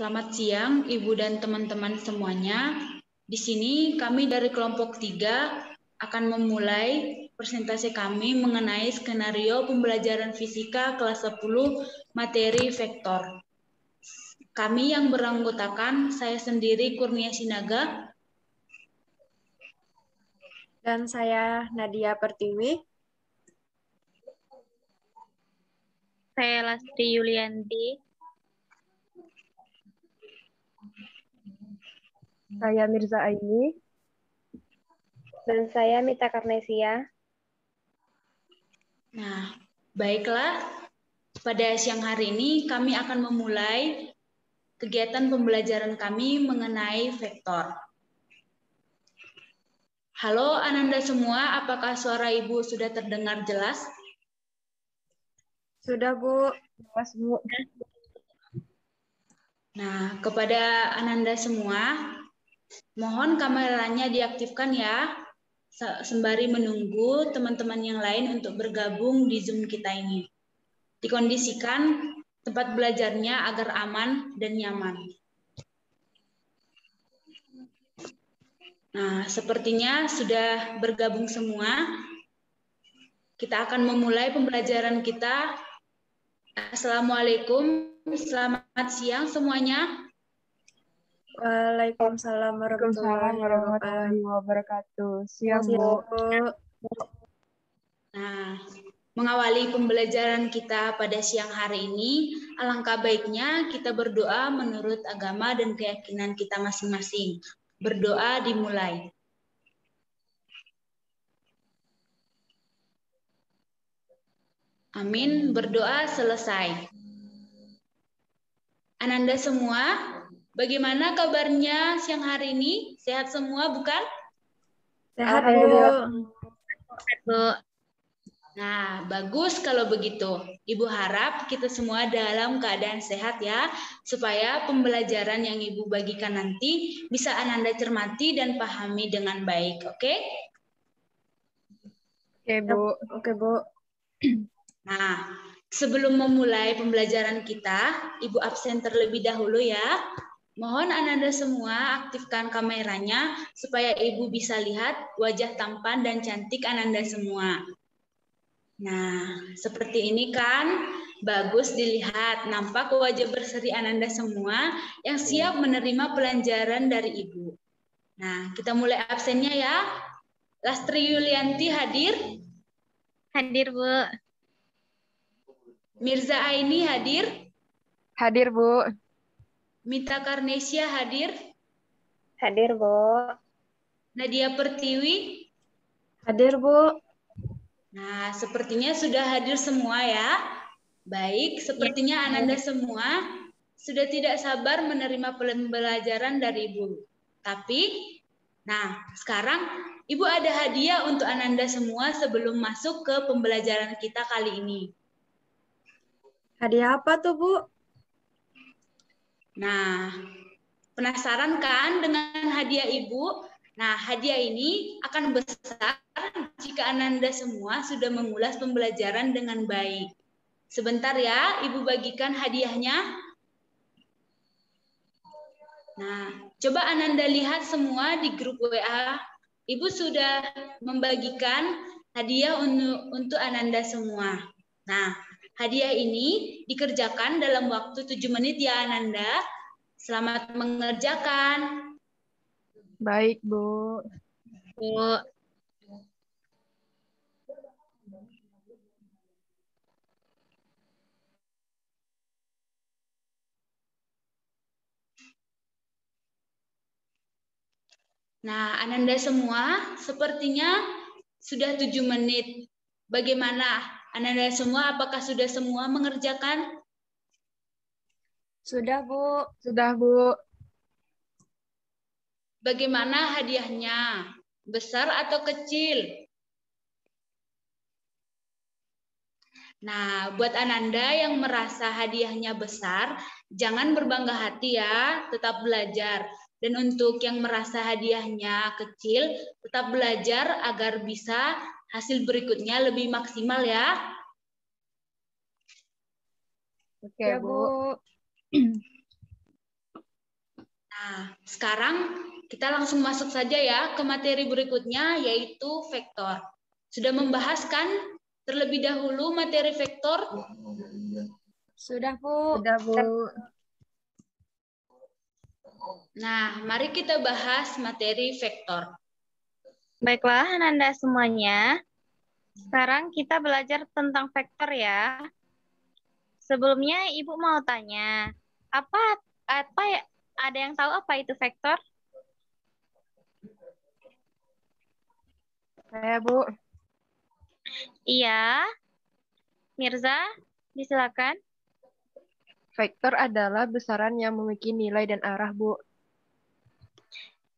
Selamat siang, Ibu dan teman-teman semuanya. Di sini kami dari kelompok 3 akan memulai presentasi kami mengenai skenario pembelajaran fisika kelas 10 materi vektor. Kami yang beranggotakan saya sendiri Kurnia Sinaga dan saya Nadia Pertiwi. Saya Lastri Yulianti. Hmm. Saya Mirza Aini. Dan saya Mita Karnesia. Nah, baiklah. Pada siang hari ini kami akan memulai kegiatan pembelajaran kami mengenai vektor. Halo Ananda semua, apakah suara Ibu sudah terdengar jelas? Sudah, Bu. Jelas, Bu. Nah, kepada Ananda semua, Mohon kameranya diaktifkan ya, sembari menunggu teman-teman yang lain untuk bergabung di Zoom kita ini. Dikondisikan tempat belajarnya agar aman dan nyaman. Nah, sepertinya sudah bergabung semua. Kita akan memulai pembelajaran kita Assalamualaikum, selamat siang semuanya. Waalaikumsalam warahmatullahi wabarakatuh. Siang, Bu. Nah, mengawali pembelajaran kita pada siang hari ini, alangkah baiknya kita berdoa menurut agama dan keyakinan kita masing-masing. Berdoa dimulai. Amin, berdoa selesai. Ananda semua, Bagaimana kabarnya siang hari ini? Sehat semua bukan? Sehat, Bu. Sehat, Bu. Nah, bagus kalau begitu. Ibu harap kita semua dalam keadaan sehat ya, supaya pembelajaran yang Ibu bagikan nanti bisa Ananda cermati dan pahami dengan baik, oke? Okay? Oke, Bu. Oke, Bu. Nah, sebelum memulai pembelajaran kita, Ibu absen terlebih dahulu ya. Mohon Ananda semua aktifkan kameranya supaya Ibu bisa lihat wajah tampan dan cantik Ananda semua. Nah, seperti ini kan bagus dilihat nampak wajah berseri Ananda semua yang siap menerima pelajaran dari Ibu. Nah, kita mulai absennya ya. Lastri Yulianti hadir? Hadir, Bu. Mirza Aini hadir? Hadir, Bu. Mita Karnesia hadir? Hadir, Bu. Nadia Pertiwi? Hadir, Bu. Nah, sepertinya sudah hadir semua ya. Baik, sepertinya ya. Ananda semua sudah tidak sabar menerima pembelajaran dari Ibu. Tapi, nah sekarang Ibu ada hadiah untuk Ananda semua sebelum masuk ke pembelajaran kita kali ini. Hadiah apa tuh, Bu? Nah, penasaran kan dengan hadiah Ibu? Nah, hadiah ini akan besar jika Ananda semua sudah mengulas pembelajaran dengan baik. Sebentar ya, Ibu bagikan hadiahnya. Nah, coba Ananda lihat semua di grup WA. Ibu sudah membagikan hadiah untuk, untuk Ananda semua. Nah, Hadiah ini dikerjakan dalam waktu 7 menit ya Nanda. Selamat mengerjakan. Baik, Bu. Bu. Nah, Ananda semua, sepertinya sudah tujuh menit. Bagaimana Ananda semua, apakah sudah semua mengerjakan? Sudah, Bu. Sudah, Bu. Bagaimana hadiahnya? Besar atau kecil? Nah, buat Ananda yang merasa hadiahnya besar, jangan berbangga hati ya, tetap belajar. Dan untuk yang merasa hadiahnya kecil, tetap belajar agar bisa hasil berikutnya lebih maksimal ya. Oke, ya, Bu. Nah, sekarang kita langsung masuk saja ya ke materi berikutnya yaitu vektor. Sudah membahas kan terlebih dahulu materi vektor? Sudah, Bu. Sudah, Bu. Nah, mari kita bahas materi vektor. Baiklah, Nanda semuanya. Sekarang kita belajar tentang vektor ya. Sebelumnya Ibu mau tanya, apa apa ya, ada yang tahu apa itu vektor? Saya, Bu. Iya. Mirza, disilakan. Vektor adalah besaran yang memiliki nilai dan arah, Bu.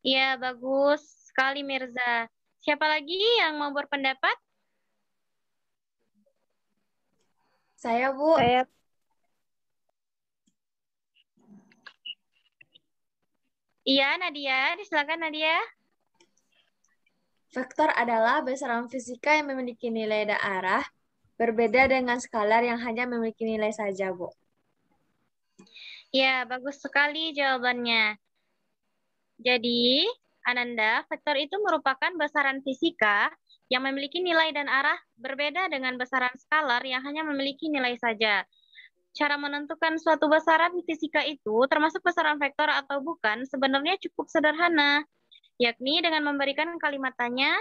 Iya, bagus sekali Mirza. Siapa lagi yang mau berpendapat? Saya, Bu. Saya. Iya, Nadia. Silakan, Nadia. Vektor adalah besaran fisika yang memiliki nilai dan arah, berbeda dengan skalar yang hanya memiliki nilai saja, Bu. Ya, bagus sekali jawabannya. Jadi, Ananda, vektor itu merupakan besaran fisika yang memiliki nilai dan arah berbeda dengan besaran skalar yang hanya memiliki nilai saja. Cara menentukan suatu besaran fisika itu, termasuk besaran vektor atau bukan, sebenarnya cukup sederhana, yakni dengan memberikan kalimat tanya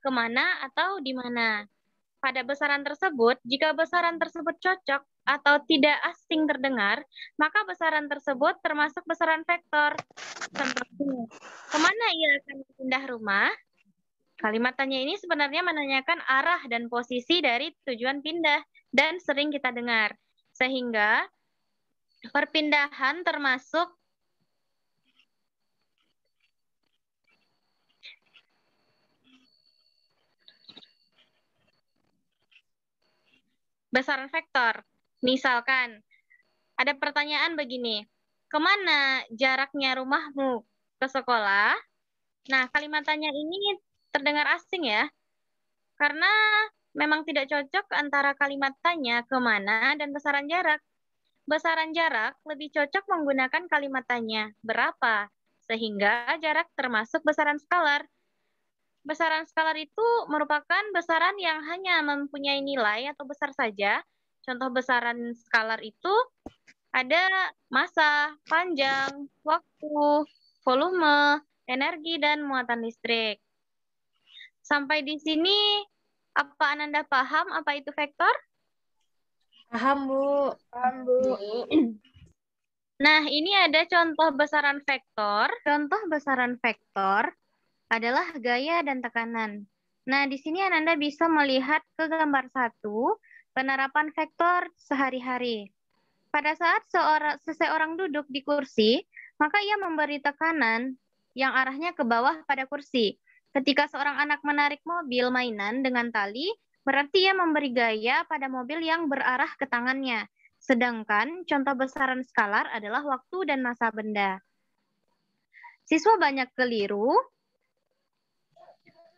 kemana atau di mana. Pada besaran tersebut, jika besaran tersebut cocok, atau tidak asing terdengar, maka besaran tersebut termasuk besaran vektor. Contohnya, kemana ia akan pindah rumah? Kalimat tanya ini sebenarnya menanyakan arah dan posisi dari tujuan pindah dan sering kita dengar. Sehingga perpindahan termasuk besaran vektor. Misalkan, ada pertanyaan begini, kemana jaraknya rumahmu ke sekolah? Nah, kalimat ini terdengar asing ya, karena memang tidak cocok antara kalimat tanya kemana dan besaran jarak. Besaran jarak lebih cocok menggunakan kalimat tanya berapa, sehingga jarak termasuk besaran skalar. Besaran skalar itu merupakan besaran yang hanya mempunyai nilai atau besar saja, Contoh besaran skalar itu ada masa, panjang, waktu, volume, energi, dan muatan listrik. Sampai di sini, apa Ananda paham apa itu vektor? Paham, Bu. Paham, Bu. Nah, ini ada contoh besaran vektor. Contoh besaran vektor adalah gaya dan tekanan. Nah, di sini Ananda bisa melihat ke gambar satu penerapan vektor sehari-hari. Pada saat seorang, seseorang duduk di kursi, maka ia memberi tekanan yang arahnya ke bawah pada kursi. Ketika seorang anak menarik mobil mainan dengan tali, berarti ia memberi gaya pada mobil yang berarah ke tangannya. Sedangkan contoh besaran skalar adalah waktu dan masa benda. Siswa banyak keliru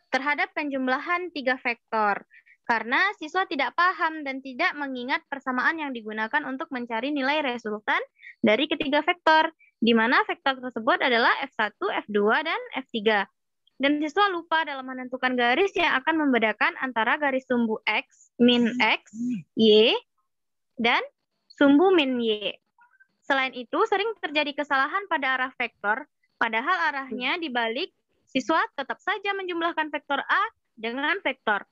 terhadap penjumlahan tiga vektor. Karena siswa tidak paham dan tidak mengingat persamaan yang digunakan untuk mencari nilai resultan dari ketiga vektor, di mana vektor tersebut adalah F1, F2, dan F3. Dan siswa lupa dalam menentukan garis yang akan membedakan antara garis sumbu X, min X, Y, dan sumbu min Y. Selain itu, sering terjadi kesalahan pada arah vektor, padahal arahnya dibalik, siswa tetap saja menjumlahkan vektor A dengan vektor.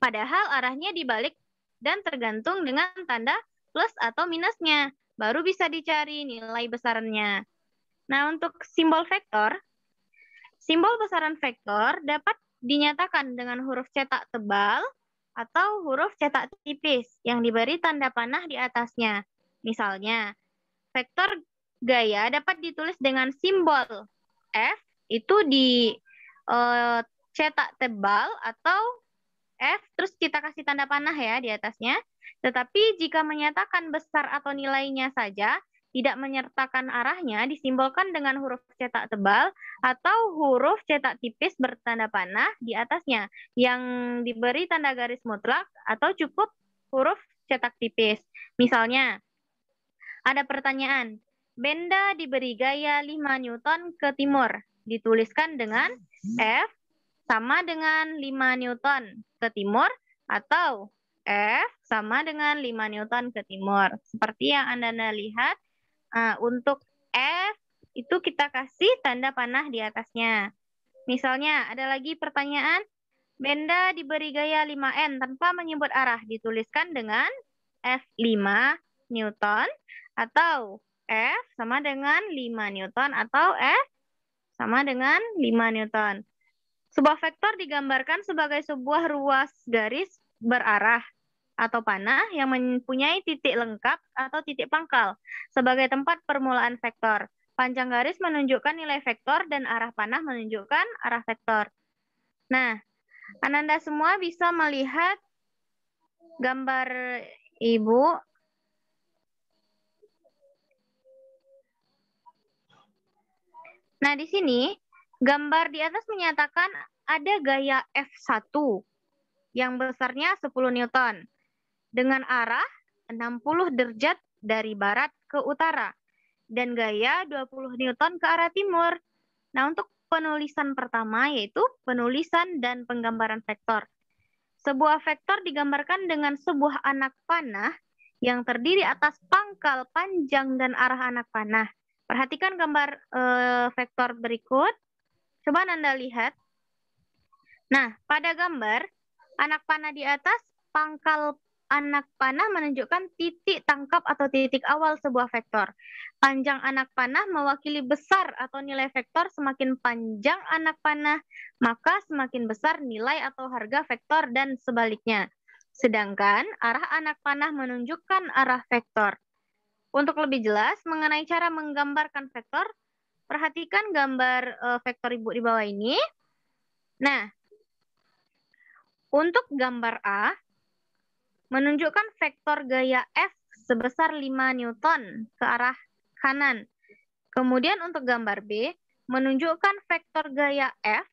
Padahal arahnya dibalik dan tergantung dengan tanda plus atau minusnya. Baru bisa dicari nilai besarannya. Nah, untuk simbol vektor, simbol besaran vektor dapat dinyatakan dengan huruf cetak tebal atau huruf cetak tipis yang diberi tanda panah di atasnya. Misalnya, vektor gaya dapat ditulis dengan simbol F itu di e, cetak tebal atau F, terus kita kasih tanda panah ya di atasnya. Tetapi jika menyatakan besar atau nilainya saja, tidak menyertakan arahnya, disimbolkan dengan huruf cetak tebal atau huruf cetak tipis bertanda panah di atasnya, yang diberi tanda garis mutlak atau cukup huruf cetak tipis. Misalnya, ada pertanyaan, benda diberi gaya 5 Newton ke timur, dituliskan dengan F sama dengan 5 Newton ke timur atau F sama dengan 5 Newton ke timur. Seperti yang Anda lihat, eh, untuk F itu kita kasih tanda panah di atasnya. Misalnya, ada lagi pertanyaan, benda diberi gaya 5N tanpa menyebut arah, dituliskan dengan F5 Newton atau F sama dengan 5 Newton atau F sama dengan 5 Newton. Sebuah vektor digambarkan sebagai sebuah ruas garis berarah atau panah yang mempunyai titik lengkap atau titik pangkal sebagai tempat permulaan vektor. Panjang garis menunjukkan nilai vektor dan arah panah menunjukkan arah vektor. Nah, Ananda semua bisa melihat gambar Ibu Nah, di sini Gambar di atas menyatakan ada gaya F1 yang besarnya 10 Newton dengan arah 60 derajat dari barat ke utara dan gaya 20 Newton ke arah timur. Nah, untuk penulisan pertama yaitu penulisan dan penggambaran vektor. Sebuah vektor digambarkan dengan sebuah anak panah yang terdiri atas pangkal panjang dan arah anak panah. Perhatikan gambar e, vektor berikut. Coba Anda lihat. Nah, pada gambar, anak panah di atas, pangkal anak panah menunjukkan titik tangkap atau titik awal sebuah vektor. Panjang anak panah mewakili besar atau nilai vektor. Semakin panjang anak panah, maka semakin besar nilai atau harga vektor dan sebaliknya. Sedangkan arah anak panah menunjukkan arah vektor. Untuk lebih jelas mengenai cara menggambarkan vektor, Perhatikan gambar uh, vektor ibu di bawah ini. Nah, untuk gambar A, menunjukkan vektor gaya F sebesar 5 Newton ke arah kanan. Kemudian untuk gambar B, menunjukkan vektor gaya F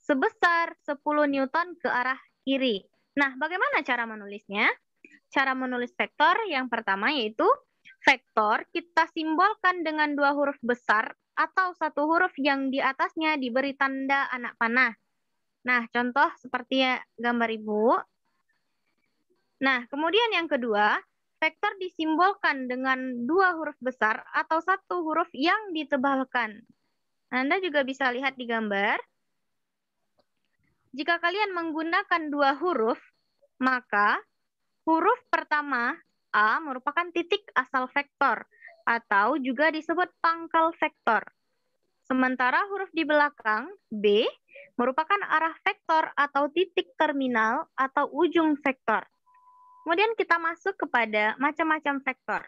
sebesar 10 Newton ke arah kiri. Nah, bagaimana cara menulisnya? Cara menulis vektor yang pertama yaitu vektor kita simbolkan dengan dua huruf besar atau satu huruf yang di atasnya diberi tanda anak panah. Nah, contoh seperti ya, gambar Ibu. Nah, kemudian yang kedua, vektor disimbolkan dengan dua huruf besar atau satu huruf yang ditebalkan. Anda juga bisa lihat di gambar. Jika kalian menggunakan dua huruf, maka huruf pertama A merupakan titik asal vektor atau juga disebut pangkal vektor. Sementara huruf di belakang, B, merupakan arah vektor atau titik terminal atau ujung vektor. Kemudian kita masuk kepada macam-macam vektor.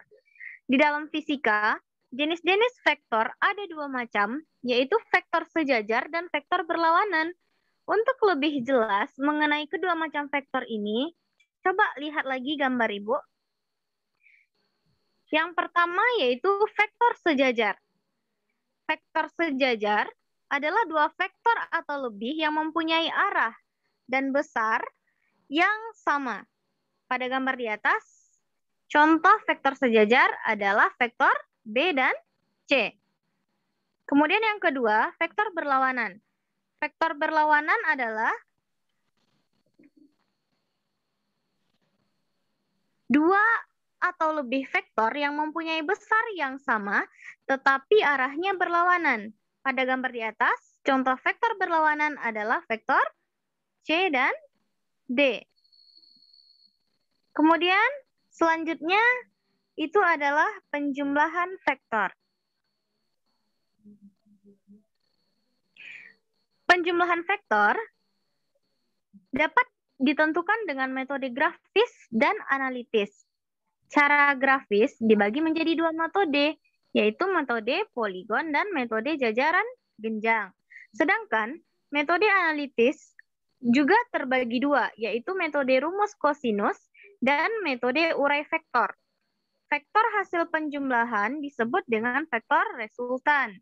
Di dalam fisika, jenis-jenis vektor ada dua macam, yaitu vektor sejajar dan vektor berlawanan. Untuk lebih jelas mengenai kedua macam vektor ini, coba lihat lagi gambar Ibu yang pertama yaitu vektor sejajar. Vektor sejajar adalah dua vektor atau lebih yang mempunyai arah dan besar yang sama. Pada gambar di atas, contoh vektor sejajar adalah vektor B dan C. Kemudian yang kedua, vektor berlawanan. Vektor berlawanan adalah dua atau lebih vektor yang mempunyai besar yang sama tetapi arahnya berlawanan. Pada gambar di atas, contoh vektor berlawanan adalah vektor C dan D. Kemudian selanjutnya itu adalah penjumlahan vektor. Penjumlahan vektor dapat ditentukan dengan metode grafis dan analitis secara grafis dibagi menjadi dua metode, yaitu metode poligon dan metode jajaran genjang. Sedangkan metode analitis juga terbagi dua, yaitu metode rumus kosinus dan metode urai vektor. Vektor hasil penjumlahan disebut dengan vektor resultan.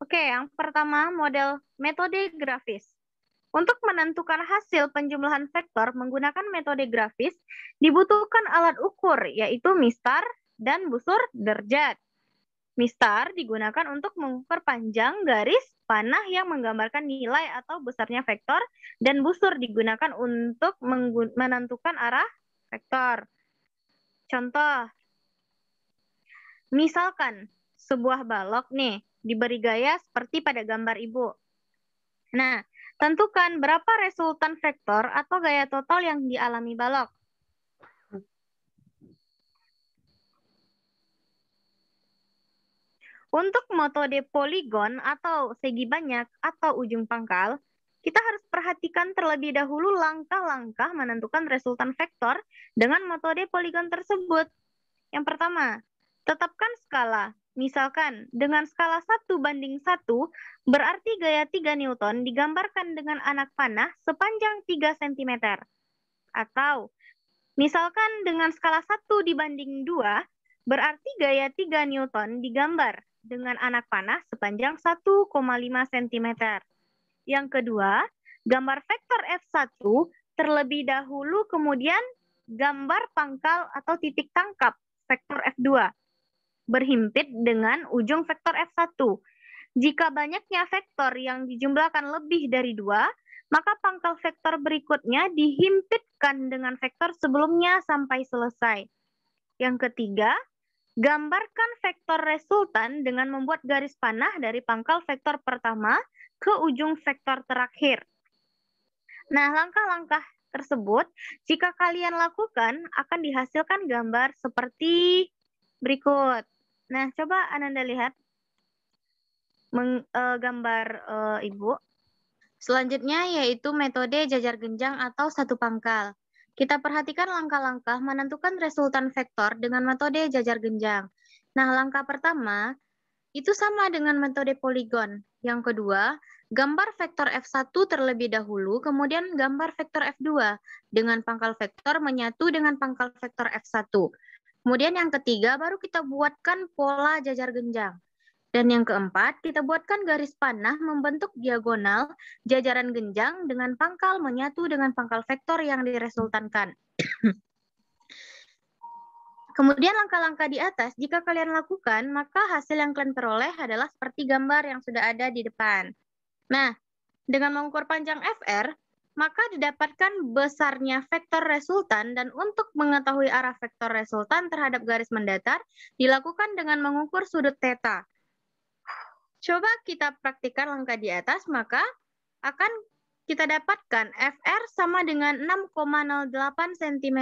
Oke, yang pertama model metode grafis. Untuk menentukan hasil penjumlahan vektor menggunakan metode grafis, dibutuhkan alat ukur, yaitu mistar dan busur derajat. Mistar digunakan untuk mengukur panjang garis panah yang menggambarkan nilai atau besarnya vektor, dan busur digunakan untuk menentukan arah vektor. Contoh, misalkan sebuah balok nih diberi gaya seperti pada gambar ibu. Nah, Tentukan berapa resultan vektor atau gaya total yang dialami balok. Untuk metode poligon atau segi banyak atau ujung pangkal, kita harus perhatikan terlebih dahulu langkah-langkah menentukan resultan vektor dengan metode poligon tersebut. Yang pertama, tetapkan skala. Misalkan, dengan skala 1 banding 1, berarti gaya 3 Newton digambarkan dengan anak panah sepanjang 3 cm. Atau, misalkan dengan skala 1 dibanding 2, berarti gaya 3 Newton digambar dengan anak panah sepanjang 1,5 cm. Yang kedua, gambar vektor F1 terlebih dahulu kemudian gambar pangkal atau titik tangkap vektor F2 berhimpit dengan ujung vektor F1. Jika banyaknya vektor yang dijumlahkan lebih dari dua, maka pangkal vektor berikutnya dihimpitkan dengan vektor sebelumnya sampai selesai. Yang ketiga, gambarkan vektor resultan dengan membuat garis panah dari pangkal vektor pertama ke ujung vektor terakhir. Nah, langkah-langkah tersebut jika kalian lakukan akan dihasilkan gambar seperti berikut. Nah, coba Ananda lihat Meng, e, gambar e, ibu. Selanjutnya yaitu metode jajar genjang atau satu pangkal. Kita perhatikan langkah-langkah menentukan resultan vektor dengan metode jajar genjang. Nah, langkah pertama itu sama dengan metode poligon. Yang kedua, gambar vektor F1 terlebih dahulu, kemudian gambar vektor F2 dengan pangkal vektor menyatu dengan pangkal vektor F1. Kemudian yang ketiga baru kita buatkan pola jajar genjang. Dan yang keempat, kita buatkan garis panah membentuk diagonal jajaran genjang dengan pangkal menyatu dengan pangkal vektor yang diresultankan. Kemudian langkah-langkah di atas, jika kalian lakukan, maka hasil yang kalian peroleh adalah seperti gambar yang sudah ada di depan. Nah, dengan mengukur panjang FR, maka didapatkan besarnya vektor resultan dan untuk mengetahui arah vektor resultan terhadap garis mendatar dilakukan dengan mengukur sudut theta. Coba kita praktikkan langkah di atas, maka akan kita dapatkan FR sama dengan 6,08 cm.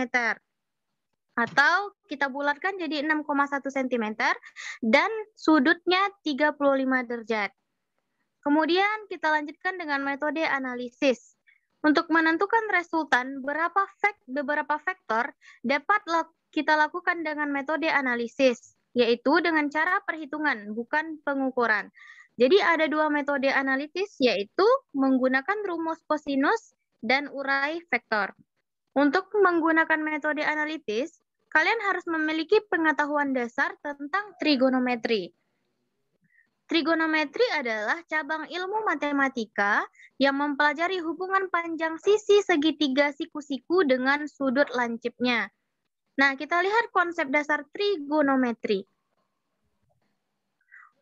Atau kita bulatkan jadi 6,1 cm dan sudutnya 35 derajat. Kemudian kita lanjutkan dengan metode analisis. Untuk menentukan resultan, berapa fak beberapa faktor dapat kita lakukan dengan metode analisis, yaitu dengan cara perhitungan, bukan pengukuran. Jadi ada dua metode analitis, yaitu menggunakan rumus posinus dan urai vektor. Untuk menggunakan metode analitis, kalian harus memiliki pengetahuan dasar tentang trigonometri. Trigonometri adalah cabang ilmu matematika yang mempelajari hubungan panjang sisi segitiga siku-siku dengan sudut lancipnya. Nah, kita lihat konsep dasar trigonometri.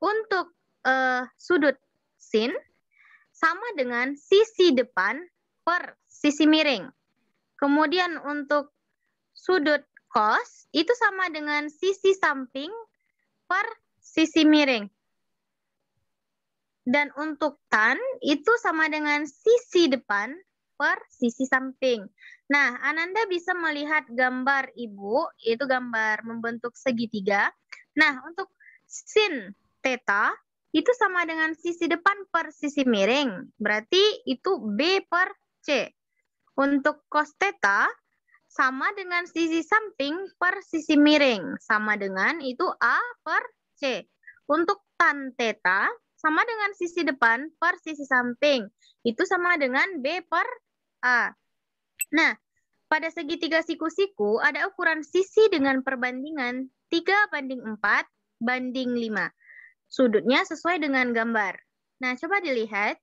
Untuk uh, sudut sin, sama dengan sisi depan per sisi miring. Kemudian untuk sudut cos, itu sama dengan sisi samping per sisi miring. Dan untuk tan itu sama dengan sisi depan per sisi samping. Nah, Ananda bisa melihat gambar ibu, yaitu gambar membentuk segitiga. Nah, untuk sin theta itu sama dengan sisi depan per sisi miring. Berarti itu B per C. Untuk cos theta sama dengan sisi samping per sisi miring. Sama dengan itu A per C. Untuk tan theta sama dengan sisi depan per sisi samping. Itu sama dengan B per A. Nah, pada segitiga siku-siku ada ukuran sisi dengan perbandingan 3 banding 4 banding 5. Sudutnya sesuai dengan gambar. Nah, coba dilihat.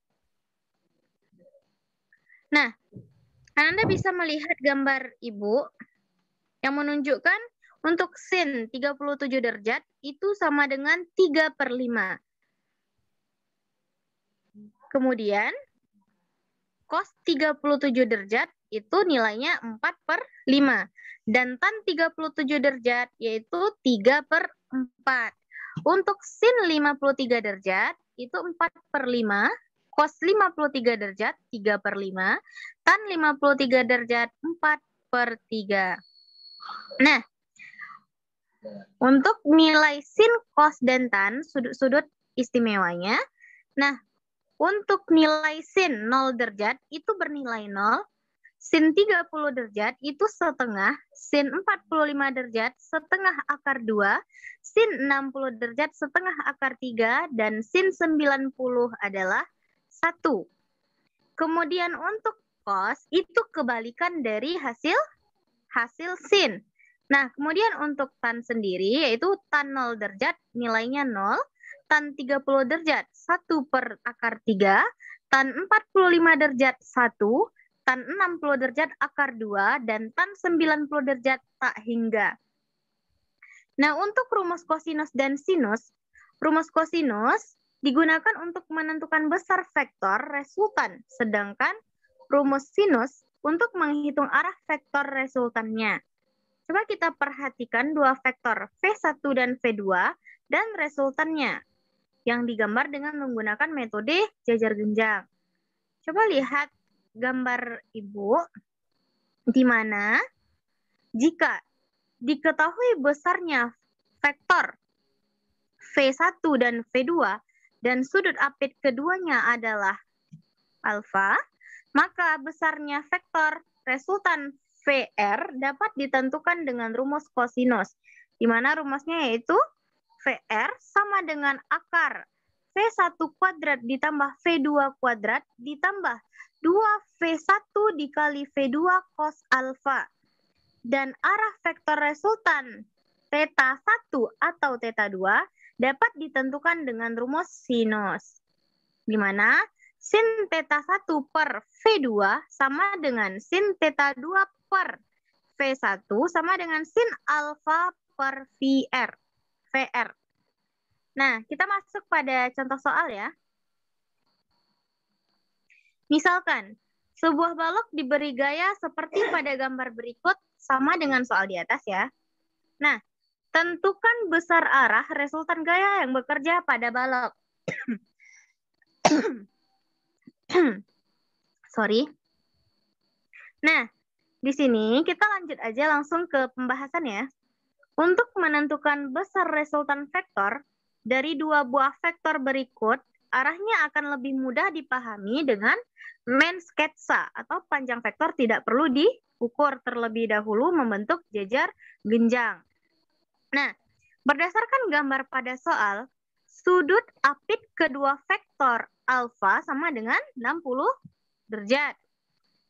Nah, Anda bisa melihat gambar Ibu yang menunjukkan untuk sin 37 derajat itu sama dengan 3 per 5. Kemudian, cos 37 derajat itu nilainya 4 per 5. Dan tan 37 derajat yaitu 3 per 4. Untuk sin 53 derajat itu 4 per 5. Cos 53 derajat 3 per 5. Tan 53 derajat 4 per 3. Nah, untuk nilai sin, cos, dan tan, sudut-sudut istimewanya. Nah, untuk nilai sin 0 derajat itu bernilai 0, sin 30 derajat itu setengah, sin 45 derajat setengah akar 2, sin 60 derajat setengah akar 3, dan sin 90 adalah 1. Kemudian untuk cos itu kebalikan dari hasil hasil sin. Nah, kemudian untuk tan sendiri yaitu tan 0 derajat nilainya 0, tan 30 derajat 1 per akar 3, tan 45 derajat 1, tan 60 derajat akar 2, dan tan 90 derajat tak hingga. Nah, untuk rumus kosinus dan sinus, rumus kosinus digunakan untuk menentukan besar vektor resultan, sedangkan rumus sinus untuk menghitung arah vektor resultannya. Coba kita perhatikan dua vektor V1 dan V2 dan resultannya yang digambar dengan menggunakan metode jajar genjang. Coba lihat gambar ibu di mana jika diketahui besarnya vektor V1 dan V2 dan sudut apit keduanya adalah alfa, maka besarnya vektor resultan VR dapat ditentukan dengan rumus kosinus, di mana rumusnya yaitu VR sama dengan akar V1 kuadrat ditambah V2 kuadrat ditambah 2V1 dikali V2 cos alfa. Dan arah vektor resultan theta 1 atau theta 2 dapat ditentukan dengan rumus sinus. Di mana sin theta 1 per V2 sama dengan sin theta 2 per V1 sama dengan sin alfa per VR. VR. Nah, kita masuk pada contoh soal ya. Misalkan, sebuah balok diberi gaya seperti pada gambar berikut, sama dengan soal di atas ya. Nah, tentukan besar arah resultan gaya yang bekerja pada balok. Sorry. Nah, di sini kita lanjut aja langsung ke pembahasan ya. Untuk menentukan besar resultan vektor dari dua buah vektor berikut, arahnya akan lebih mudah dipahami dengan main sketsa atau panjang vektor tidak perlu diukur terlebih dahulu membentuk jajar genjang. Nah, berdasarkan gambar pada soal, sudut apit kedua vektor alfa sama dengan 60 derajat.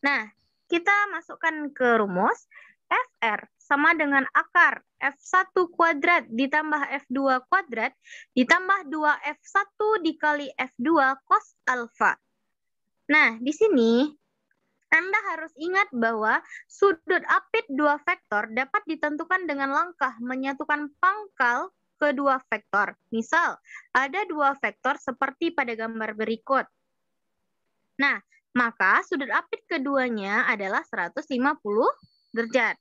Nah, kita masukkan ke rumus FR sama dengan akar F1 kuadrat ditambah F2 kuadrat ditambah 2F1 dikali F2 cos alfa. Nah, di sini anda harus ingat bahwa sudut apit dua vektor dapat ditentukan dengan langkah menyatukan pangkal kedua vektor. Misal, ada dua vektor seperti pada gambar berikut. Nah, maka sudut apit keduanya adalah 150 derajat.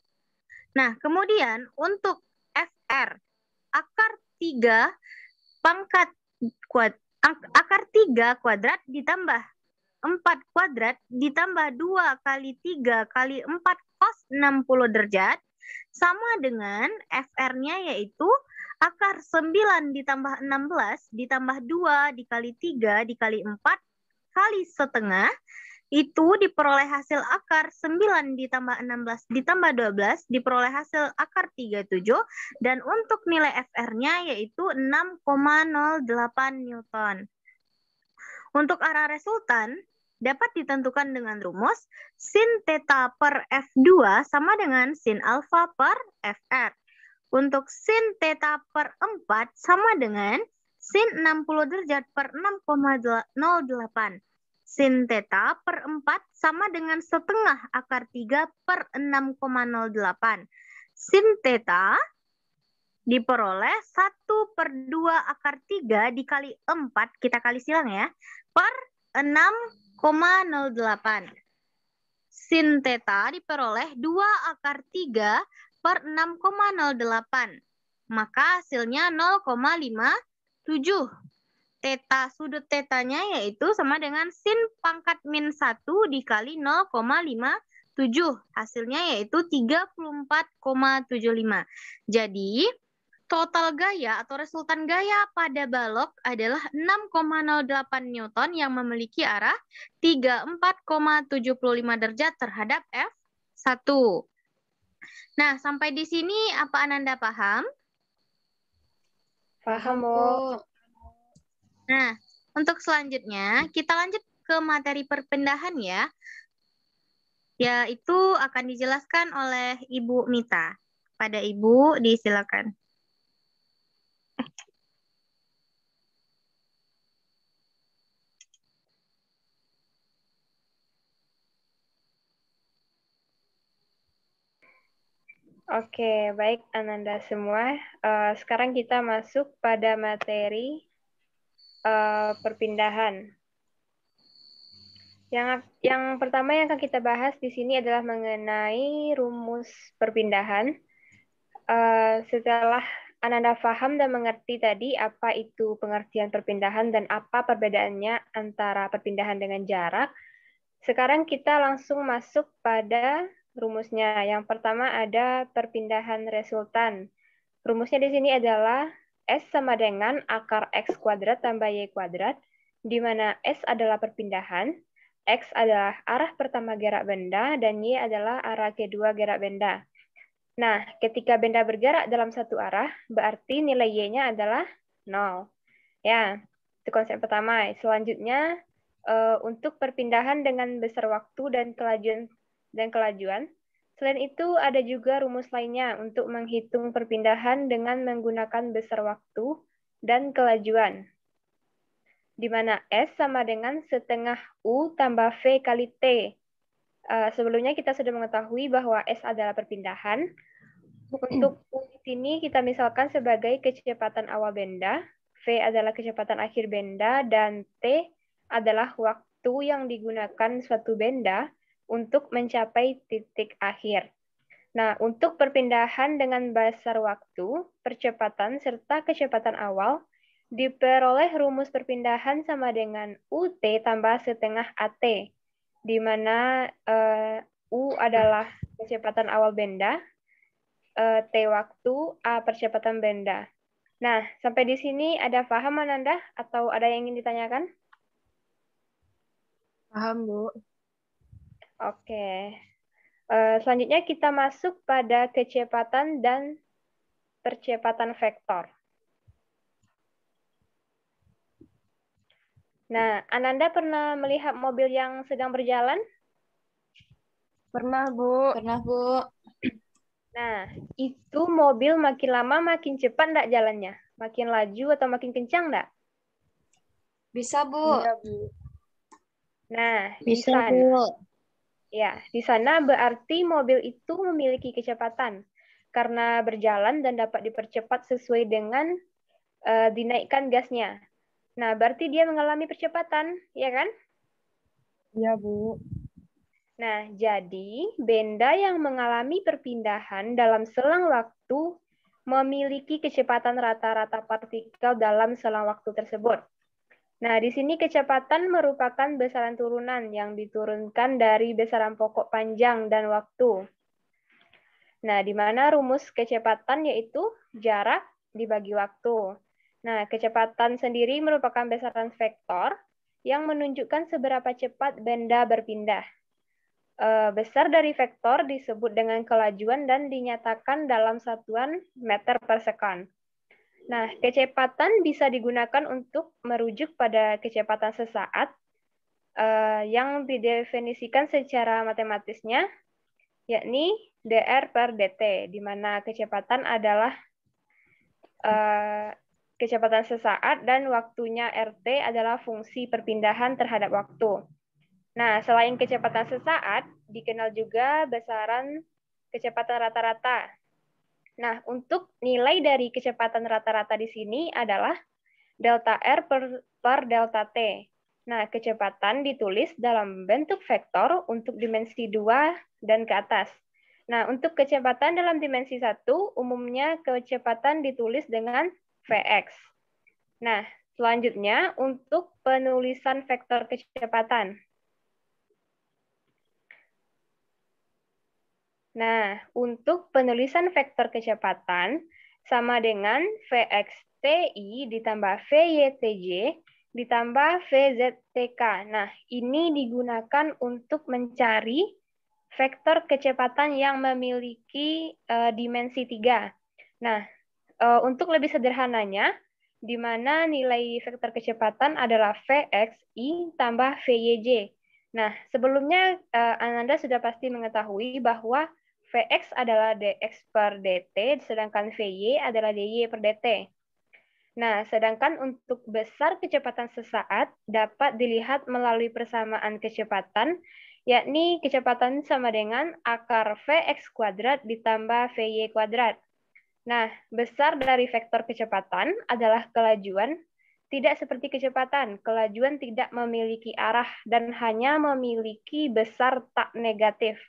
Nah, kemudian untuk FR, akar 3 pangkat kuad, akar 3 kuadrat ditambah 4 kuadrat ditambah 2 kali 3 kali 4 cos 60 derajat sama dengan FR-nya yaitu akar 9 ditambah 16 ditambah 2 dikali 3 dikali 4 kali setengah itu diperoleh hasil akar 9 ditambah 16 ditambah 12 diperoleh hasil akar 37 dan untuk nilai FR-nya yaitu 6,08 Newton. Untuk arah resultan dapat ditentukan dengan rumus sin theta per F2 sama dengan sin alpha per FR. Untuk sin theta per 4 sama dengan sin 60 derajat per 6,08. Sin theta per 4 sama dengan setengah akar 3 per 6,08. Sin theta diperoleh 1 per 2 akar 3 dikali 4, kita kali silang ya, per 6,08. Sin theta diperoleh 2 akar 3 per 6,08. Maka hasilnya 0,57. Teta sudut tetanya yaitu sama dengan sin pangkat min 1 dikali 0,57. Hasilnya yaitu 34,75. Jadi total gaya atau resultan gaya pada balok adalah 6,08 Newton yang memiliki arah 34,75 derajat terhadap F1. Nah, sampai di sini apa Ananda paham? Paham, Bu. Nah, untuk selanjutnya kita lanjut ke materi perpindahan ya. Yaitu akan dijelaskan oleh Ibu Mita. Pada Ibu disilakan. Oke, baik Ananda semua. Uh, sekarang kita masuk pada materi Eh, perpindahan. Yang yang pertama yang akan kita bahas di sini adalah mengenai rumus perpindahan. Uh, setelah Ananda faham dan mengerti tadi apa itu pengertian perpindahan dan apa perbedaannya antara perpindahan dengan jarak. Sekarang kita langsung masuk pada rumusnya. Yang pertama ada perpindahan resultan. Rumusnya di sini adalah S sama dengan akar X kuadrat tambah Y kuadrat, di mana S adalah perpindahan, X adalah arah pertama gerak benda, dan Y adalah arah kedua gerak benda. Nah, ketika benda bergerak dalam satu arah, berarti nilai Y-nya adalah 0. Ya, itu konsep pertama. Selanjutnya, eh, untuk perpindahan dengan besar waktu dan kelajuan, dan kelajuan Selain itu, ada juga rumus lainnya untuk menghitung perpindahan dengan menggunakan besar waktu dan kelajuan, di mana S sama dengan setengah U tambah V kali T. Uh, sebelumnya kita sudah mengetahui bahwa S adalah perpindahan. Untuk U di sini kita misalkan sebagai kecepatan awal benda, V adalah kecepatan akhir benda, dan T adalah waktu yang digunakan suatu benda untuk mencapai titik akhir. Nah, untuk perpindahan dengan basar waktu, percepatan, serta kecepatan awal, diperoleh rumus perpindahan sama dengan UT tambah setengah AT, di mana uh, U adalah kecepatan awal benda, uh, T waktu, A percepatan benda. Nah, sampai di sini ada paham Ananda atau ada yang ingin ditanyakan? Paham, Bu. Oke. Uh, selanjutnya kita masuk pada kecepatan dan percepatan vektor. Nah, Ananda pernah melihat mobil yang sedang berjalan? Pernah, Bu. Pernah, Bu. Nah, itu mobil makin lama makin cepat enggak jalannya? Makin laju atau makin kencang enggak? Bisa, Bu. Bisa, Bu. Nah, bisa, bisa Bu. Ya, di sana berarti mobil itu memiliki kecepatan karena berjalan dan dapat dipercepat sesuai dengan uh, dinaikkan gasnya. Nah, berarti dia mengalami percepatan, ya kan? Iya, Bu. Nah, jadi benda yang mengalami perpindahan dalam selang waktu memiliki kecepatan rata-rata partikel dalam selang waktu tersebut. Nah, di sini kecepatan merupakan besaran turunan yang diturunkan dari besaran pokok panjang dan waktu. Nah, di mana rumus kecepatan yaitu jarak dibagi waktu. Nah, kecepatan sendiri merupakan besaran vektor yang menunjukkan seberapa cepat benda berpindah. E, besar dari vektor disebut dengan kelajuan dan dinyatakan dalam satuan meter per second. Nah, kecepatan bisa digunakan untuk merujuk pada kecepatan sesaat uh, yang didefinisikan secara matematisnya, yakni dr per dt, di mana kecepatan adalah uh, kecepatan sesaat dan waktunya rt adalah fungsi perpindahan terhadap waktu. Nah, selain kecepatan sesaat, dikenal juga besaran kecepatan rata-rata Nah, untuk nilai dari kecepatan rata-rata di sini adalah delta R per, per delta T. Nah, kecepatan ditulis dalam bentuk vektor untuk dimensi 2 dan ke atas. Nah, untuk kecepatan dalam dimensi 1, umumnya kecepatan ditulis dengan Vx. Nah, selanjutnya untuk penulisan vektor kecepatan. Nah, untuk penulisan vektor kecepatan sama dengan VXTI ditambah VYTJ ditambah VZTK. Nah, ini digunakan untuk mencari vektor kecepatan yang memiliki uh, dimensi 3. Nah, uh, untuk lebih sederhananya, di mana nilai vektor kecepatan adalah VXI tambah VYJ. Nah, sebelumnya uh, Ananda sudah pasti mengetahui bahwa Vx adalah dx per dt, sedangkan Vy adalah dy per dt. Nah, sedangkan untuk besar kecepatan sesaat dapat dilihat melalui persamaan kecepatan, yakni kecepatan sama dengan akar Vx kuadrat ditambah Vy kuadrat. Nah, besar dari vektor kecepatan adalah kelajuan, tidak seperti kecepatan. Kelajuan tidak memiliki arah dan hanya memiliki besar tak negatif.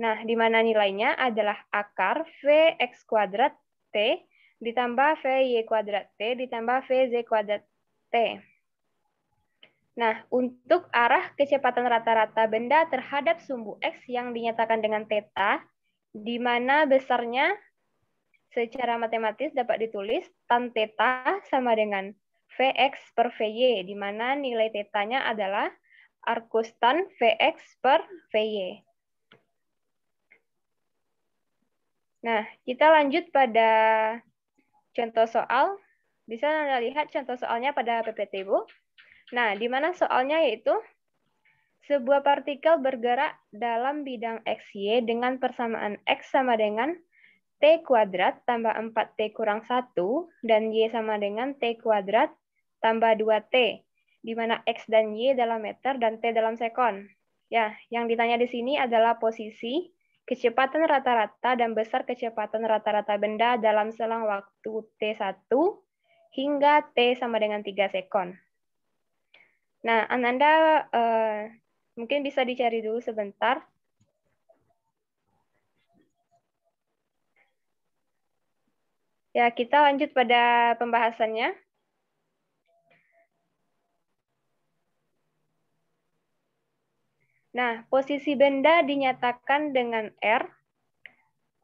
Nah, di mana nilainya adalah akar Vx kuadrat T ditambah VY kuadrat T ditambah VZ kuadrat T. Nah, untuk arah kecepatan rata-rata benda terhadap sumbu X yang dinyatakan dengan theta, di mana besarnya secara matematis dapat ditulis tan theta sama dengan Vx per Vy, di mana nilai tetanya adalah arkustan Vx per Vy. Nah, kita lanjut pada contoh soal. Bisa Anda lihat contoh soalnya pada PPT, Bu. Nah, di mana soalnya yaitu sebuah partikel bergerak dalam bidang XY dengan persamaan X sama dengan T kuadrat tambah 4T kurang 1 dan Y sama dengan T kuadrat tambah 2T, di mana X dan Y dalam meter dan T dalam sekon. Ya, yang ditanya di sini adalah posisi Kecepatan rata-rata dan besar kecepatan rata-rata benda dalam selang waktu T1 hingga T sama dengan 3 sekon. Nah, Ananda uh, mungkin bisa dicari dulu sebentar. Ya, kita lanjut pada pembahasannya. Nah, posisi benda dinyatakan dengan R,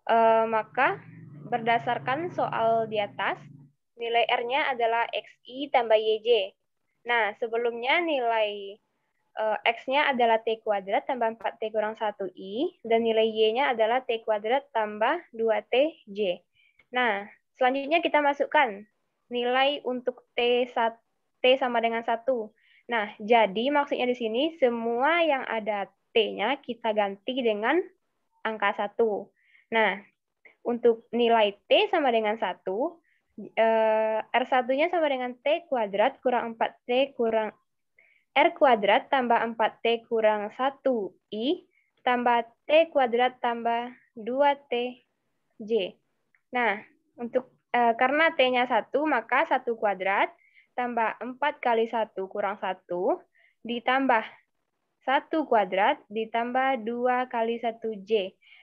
e, maka berdasarkan soal di atas, nilai R-nya adalah XI tambah YJ. Nah, sebelumnya nilai e, X-nya adalah T kuadrat tambah 4T kurang 1I, dan nilai Y-nya adalah T kuadrat tambah 2TJ. Nah, selanjutnya kita masukkan nilai untuk T, T sama dengan 1 Nah, jadi maksudnya di sini semua yang ada T-nya kita ganti dengan angka 1. Nah, untuk nilai T sama dengan 1, eh, R1-nya sama dengan T kuadrat kurang 4T kurang R kuadrat tambah 4T kurang 1I tambah T kuadrat tambah 2TJ. Nah, untuk eh, karena T-nya 1, maka 1 kuadrat tambah 4 kali 1 kurang 1 ditambah 1 kuadrat ditambah 2 kali 1J.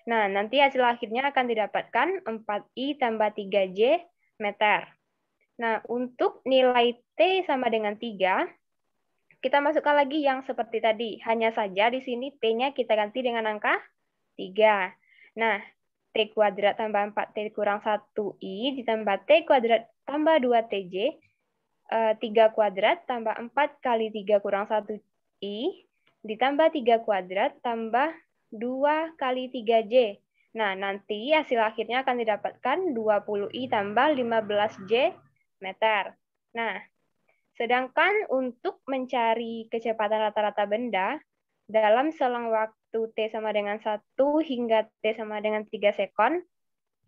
Nah, nanti hasil akhirnya akan didapatkan 4I tambah 3J meter. Nah, untuk nilai T sama dengan 3, kita masukkan lagi yang seperti tadi. Hanya saja di sini T-nya kita ganti dengan angka 3. Nah, T kuadrat tambah 4T kurang 1I ditambah T kuadrat tambah 2TJ 3 eh, kuadrat tambah 4 kali 3 kurang 1i ditambah 3 kuadrat tambah 2 kali 3j. Nah, nanti hasil akhirnya akan didapatkan 20i tambah 15j meter. Nah, sedangkan untuk mencari kecepatan rata-rata benda dalam selang waktu T sama dengan 1 hingga T sama dengan 3 sekon,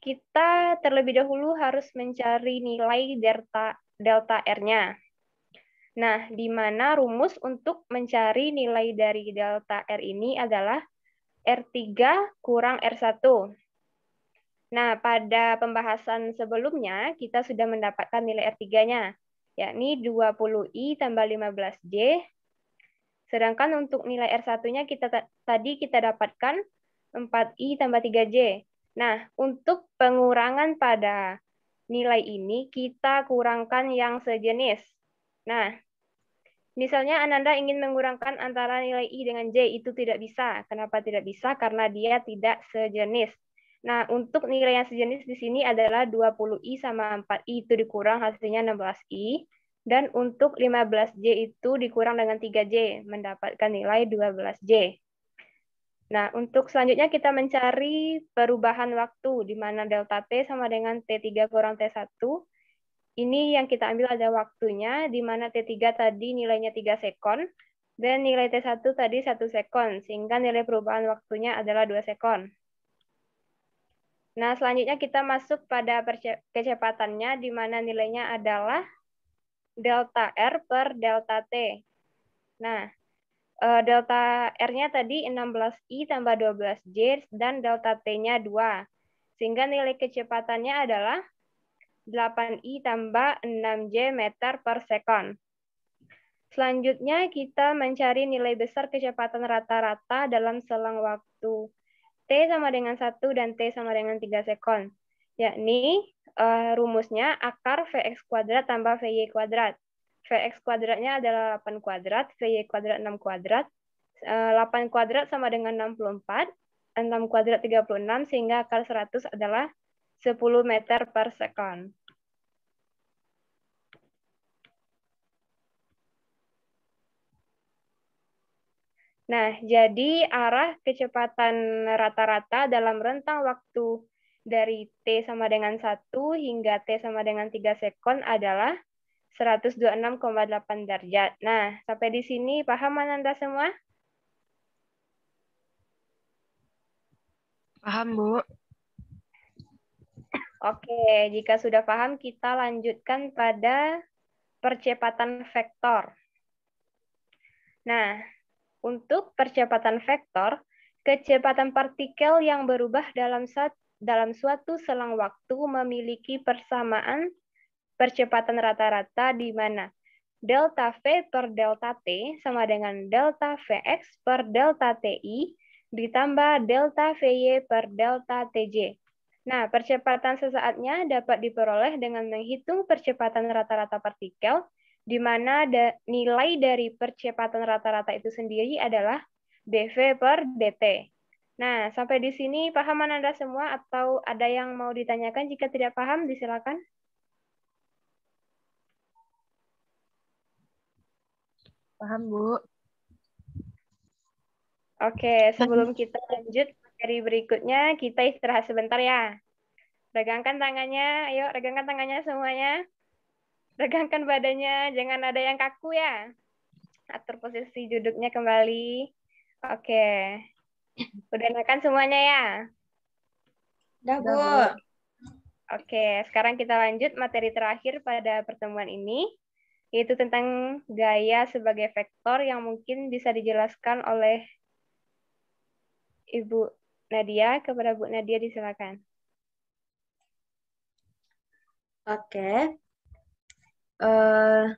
kita terlebih dahulu harus mencari nilai delta delta R-nya. Nah, di mana rumus untuk mencari nilai dari delta R ini adalah R3 kurang R1. Nah, pada pembahasan sebelumnya, kita sudah mendapatkan nilai R3-nya, yakni 20I tambah 15J. Sedangkan untuk nilai R1-nya kita tadi kita dapatkan 4I tambah 3J. Nah, untuk pengurangan pada nilai ini kita kurangkan yang sejenis. Nah, misalnya Ananda ingin mengurangkan antara nilai I dengan J, itu tidak bisa. Kenapa tidak bisa? Karena dia tidak sejenis. Nah, untuk nilai yang sejenis di sini adalah 20I sama 4I, itu dikurang hasilnya 16I. Dan untuk 15J itu dikurang dengan 3J, mendapatkan nilai 12J. Nah, untuk selanjutnya kita mencari perubahan waktu, di mana delta T sama dengan T3 kurang T1. Ini yang kita ambil ada waktunya, di mana T3 tadi nilainya 3 sekon, dan nilai T1 tadi 1 sekon, sehingga nilai perubahan waktunya adalah 2 sekon. Nah, selanjutnya kita masuk pada kecepatannya, di mana nilainya adalah delta R per delta T. Nah, uh, delta R-nya tadi 16I tambah 12J dan delta T-nya 2. Sehingga nilai kecepatannya adalah 8I tambah 6J meter per second. Selanjutnya kita mencari nilai besar kecepatan rata-rata dalam selang waktu T sama dengan 1 dan T sama dengan 3 sekon. Yakni uh, rumusnya akar Vx kuadrat tambah Vy kuadrat. Vx kuadratnya adalah 8 kuadrat, Vy kuadrat 6 kuadrat, 8 eh, kuadrat sama dengan 64, 6 kuadrat 36, sehingga akar 100 adalah 10 meter per sekon. Nah, jadi arah kecepatan rata-rata dalam rentang waktu dari T sama dengan 1 hingga T sama dengan 3 sekon adalah 126,8 derajat. Nah, sampai di sini paham mana Anda semua? Paham, Bu. Oke, jika sudah paham, kita lanjutkan pada percepatan vektor. Nah, untuk percepatan vektor, kecepatan partikel yang berubah dalam satu dalam suatu selang waktu memiliki persamaan Percepatan rata-rata di mana? Delta V per delta T sama dengan delta Vx per delta Ti ditambah delta Vy per delta Tj. Nah, percepatan sesaatnya dapat diperoleh dengan menghitung percepatan rata-rata partikel, di mana da nilai dari percepatan rata-rata itu sendiri adalah dV per dt. Nah, sampai di sini pahaman Anda semua atau ada yang mau ditanyakan? Jika tidak paham, disilakan. Paham, Bu. Oke, sebelum kita lanjut materi berikutnya, kita istirahat sebentar ya. Regangkan tangannya, ayo regangkan tangannya semuanya. Regangkan badannya, jangan ada yang kaku ya. Atur posisi duduknya kembali. Oke. Udah makan semuanya ya? Udah, Bu. Oke, sekarang kita lanjut materi terakhir pada pertemuan ini, yaitu tentang gaya sebagai vektor yang mungkin bisa dijelaskan oleh Ibu Nadia. Kepada Bu Nadia disilakan. Oke. Okay. Uh,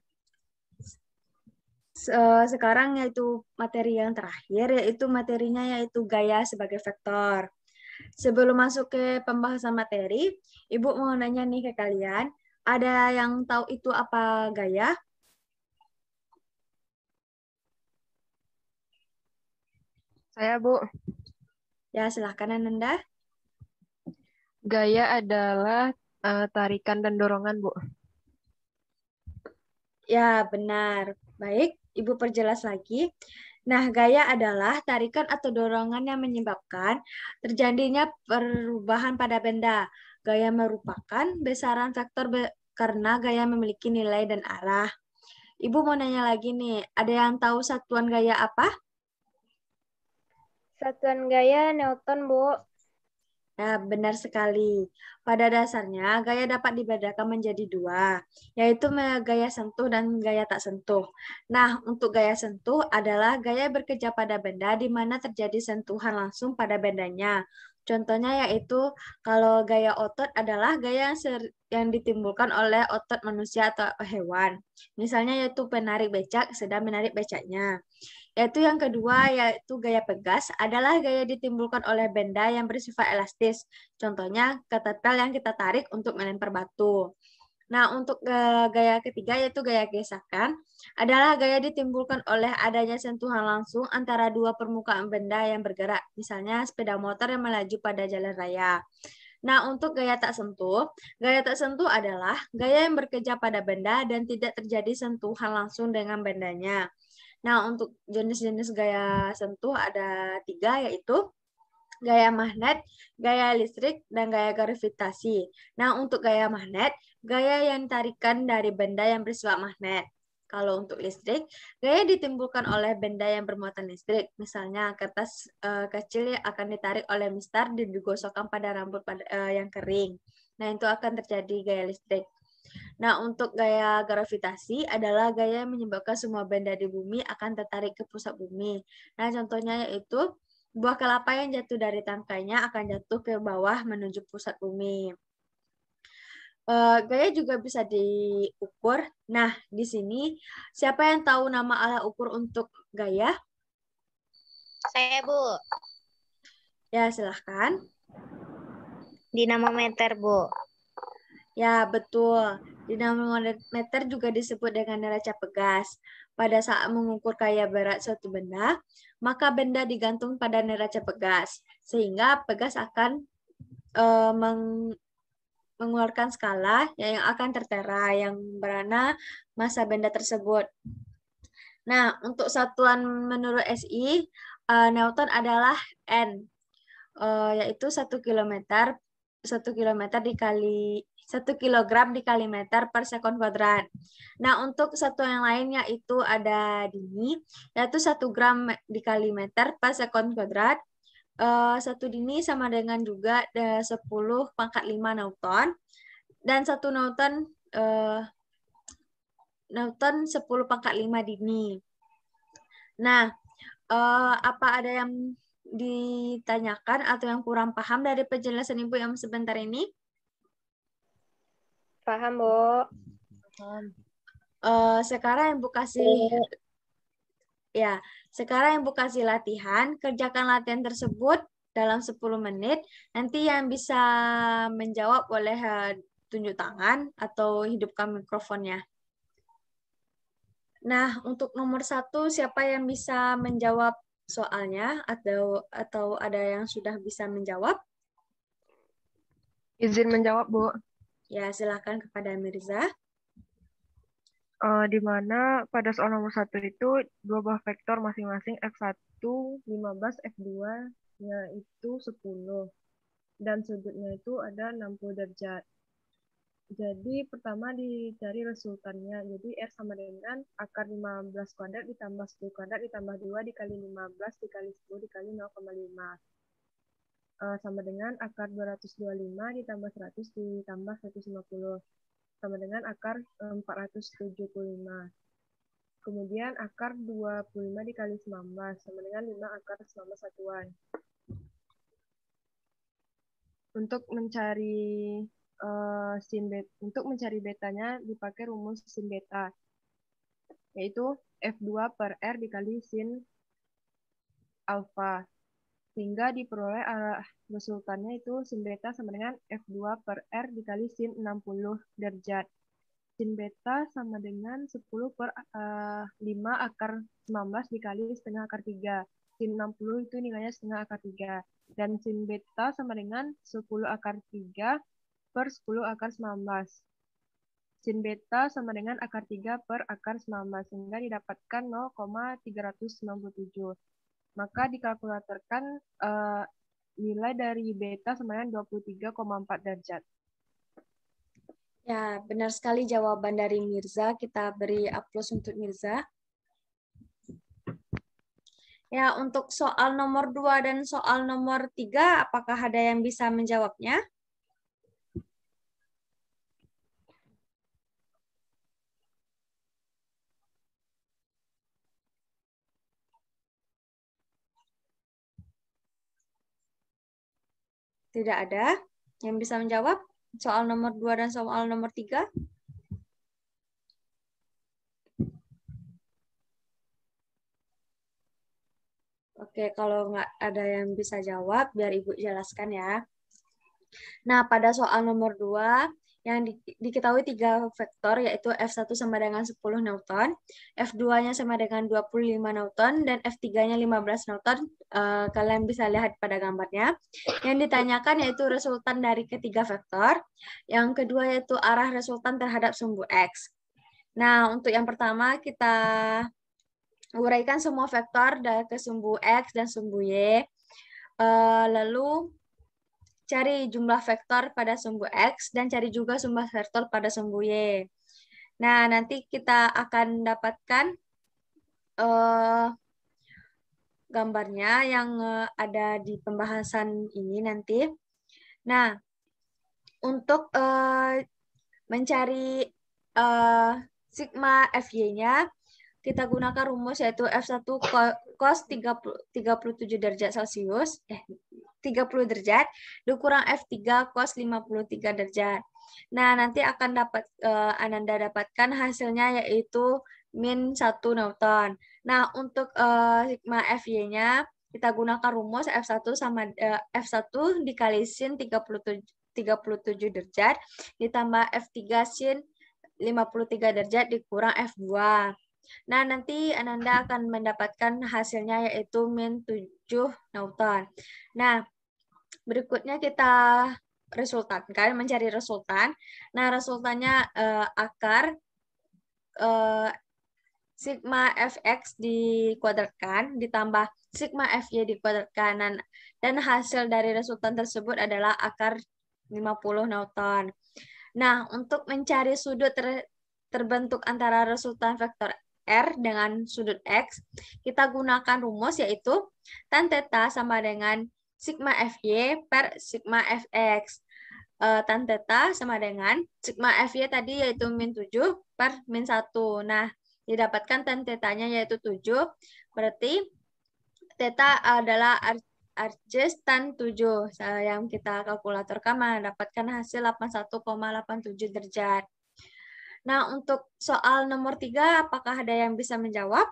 uh, sekarang yaitu materi yang terakhir yaitu materinya yaitu gaya sebagai vektor. Sebelum masuk ke pembahasan materi, Ibu mau nanya nih ke kalian, ada yang tahu itu apa gaya? Saya, Bu. Ya, silahkan Ananda. Gaya adalah uh, tarikan dan dorongan, Bu. Ya, benar. Baik, Ibu perjelas lagi. Nah, gaya adalah tarikan atau dorongan yang menyebabkan terjadinya perubahan pada benda. Gaya merupakan besaran vektor karena gaya memiliki nilai dan arah. Ibu mau nanya lagi nih, ada yang tahu satuan gaya apa? Satuan gaya Newton, Bu. Ya benar sekali. Pada dasarnya, gaya dapat dibedakan menjadi dua, yaitu gaya sentuh dan gaya tak sentuh. Nah, untuk gaya sentuh adalah gaya bekerja pada benda di mana terjadi sentuhan langsung pada bendanya. Contohnya yaitu kalau gaya otot adalah gaya yang, ser- yang ditimbulkan oleh otot manusia atau hewan. Misalnya yaitu penarik becak sedang menarik becaknya. Yaitu yang kedua yaitu gaya pegas adalah gaya ditimbulkan oleh benda yang bersifat elastis. Contohnya ketapel yang kita tarik untuk melempar batu. Nah, untuk gaya ketiga yaitu gaya gesakan adalah gaya ditimbulkan oleh adanya sentuhan langsung antara dua permukaan benda yang bergerak, misalnya sepeda motor yang melaju pada jalan raya. Nah, untuk gaya tak sentuh, gaya tak sentuh adalah gaya yang bekerja pada benda dan tidak terjadi sentuhan langsung dengan bendanya. Nah, untuk jenis-jenis gaya sentuh ada tiga, yaitu gaya magnet, gaya listrik, dan gaya gravitasi. Nah, untuk gaya magnet, gaya yang tarikan dari benda yang bersifat magnet. Kalau untuk listrik, gaya ditimbulkan oleh benda yang bermuatan listrik. Misalnya, kertas uh, kecil akan ditarik oleh mistar dan digosokkan pada rambut pada, uh, yang kering. Nah, itu akan terjadi gaya listrik. Nah, untuk gaya gravitasi adalah gaya yang menyebabkan semua benda di bumi akan tertarik ke pusat bumi. Nah, contohnya yaitu Buah kelapa yang jatuh dari tangkainya akan jatuh ke bawah menuju pusat bumi. E, gaya juga bisa diukur. Nah, di sini siapa yang tahu nama alat ukur untuk gaya? Saya, Bu. Ya, silahkan. Dinamometer, Bu. Ya, betul. Dinamometer juga disebut dengan neraca pegas. Pada saat mengukur kaya berat suatu benda, maka benda digantung pada neraca pegas, sehingga pegas akan e, meng, mengeluarkan skala yang akan tertera yang berana masa benda tersebut. Nah, untuk satuan menurut SI, uh, eh, Newton adalah N, uh, yaitu 1 km, 1 km dikali 1 kg dikali meter per second kuadrat. Nah, untuk satu yang lainnya itu ada dini, yaitu 1 gram dikali meter per second kuadrat. Uh, eh, satu dini sama dengan juga 10 eh, pangkat 5 Newton. Dan satu Newton, uh, eh, Newton 10 pangkat 5 dini. Nah, uh, apa ada yang ditanyakan atau yang kurang paham dari penjelasan Ibu yang sebentar ini? Paham, Bu. Paham. Uh, sekarang Ibu kasih ya, sekarang Ibu kasih latihan, kerjakan latihan tersebut dalam 10 menit. Nanti yang bisa menjawab boleh eh, tunjuk tangan atau hidupkan mikrofonnya. Nah, untuk nomor satu, siapa yang bisa menjawab soalnya atau atau ada yang sudah bisa menjawab? Izin menjawab, Bu. Ya, silakan kepada Mirza. Uh, di mana pada soal nomor satu itu dua buah vektor masing-masing F1 15, F2 yaitu 10. Dan sudutnya itu ada 60 derajat. Jadi pertama dicari resultannya. Jadi R sama dengan akar 15 kuadrat ditambah 10 kuadrat ditambah 2 dikali 15 dikali 10 dikali 0,5 uh, sama dengan akar 225 ditambah 100 ditambah 150 sama dengan akar 475. Eh, Kemudian akar 25 dikali 19 sama dengan 5 akar 19 satuan. Untuk mencari uh, sin beta, untuk mencari betanya dipakai rumus sin beta yaitu F2 per R dikali sin alfa sehingga diperoleh arah resultannya itu sin beta sama dengan F2 per R dikali sin 60 derajat. Sin beta sama dengan 10 per uh, eh, 5 akar 19 dikali setengah akar 3. Sin 60 itu nilainya setengah akar 3. Dan sin beta sama dengan 10 akar 3 per 10 akar 19. Sin beta sama dengan akar 3 per akar 19, sehingga didapatkan 0,397 maka dikalkulatorkan uh, nilai dari beta sebenarnya 23,4 derajat. Ya, benar sekali jawaban dari Mirza. Kita beri aplaus untuk Mirza. Ya, untuk soal nomor 2 dan soal nomor 3, apakah ada yang bisa menjawabnya? Tidak ada. Yang bisa menjawab soal nomor 2 dan soal nomor 3? Oke, kalau nggak ada yang bisa jawab, biar Ibu jelaskan ya. Nah, pada soal nomor 2, yang di, diketahui tiga vektor yaitu F1 sama dengan 10 Newton, F2-nya sama dengan 25 Newton, dan F3-nya 15 Newton. Uh, kalian bisa lihat pada gambarnya. Yang ditanyakan yaitu resultan dari ketiga vektor. Yang kedua yaitu arah resultan terhadap sumbu X. Nah, untuk yang pertama kita uraikan semua vektor ke sumbu X dan sumbu Y. Uh, lalu cari jumlah vektor pada sumbu X, dan cari juga jumlah vektor pada sumbu Y. Nah, nanti kita akan dapatkan uh, gambarnya yang uh, ada di pembahasan ini nanti. Nah, untuk uh, mencari uh, sigma FY-nya, kita gunakan rumus yaitu F1 cos 30, 37 derajat Celcius, eh, 30 derajat, dikurang F3 cos 53 derajat. Nah, nanti akan dapat uh, Ananda dapatkan hasilnya yaitu min 1 Newton. Nah, untuk uh, sigma FY-nya kita gunakan rumus F1 sama uh, eh, F1 dikali sin 37 37 derajat ditambah F3 sin 53 derajat dikurang F2. Nah, nanti Ananda akan mendapatkan hasilnya yaitu min 7 Newton. Nah, berikutnya kita resultan. kan? mencari resultan. Nah, resultannya eh, akar eh, sigma fx dikuadratkan ditambah sigma fy dikuadratkan dan, nah, dan hasil dari resultan tersebut adalah akar 50 Newton. Nah, untuk mencari sudut ter terbentuk antara resultan vektor R dengan sudut X, kita gunakan rumus yaitu tan theta sama dengan sigma FY per sigma FX. E, tan theta sama dengan sigma FY tadi yaitu min 7 per min 1. Nah, didapatkan tan tetanya yaitu 7. Berarti theta adalah Arches tan 7 yang kita kalkulatorkan mendapatkan hasil 81,87 derajat. Nah, untuk soal nomor tiga, apakah ada yang bisa menjawab?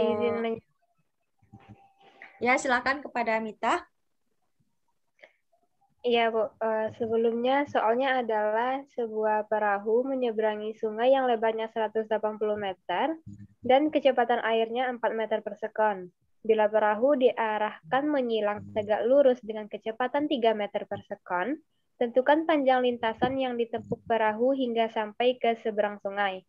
Izin eh, Ya, silakan kepada Mita. Iya, Bu. Eh, sebelumnya soalnya adalah sebuah perahu menyeberangi sungai yang lebarnya 180 meter dan kecepatan airnya 4 meter per sekon. Bila perahu diarahkan menyilang hmm. tegak lurus dengan kecepatan 3 meter per sekon, tentukan panjang lintasan yang ditempuh hmm. perahu hingga sampai ke seberang sungai.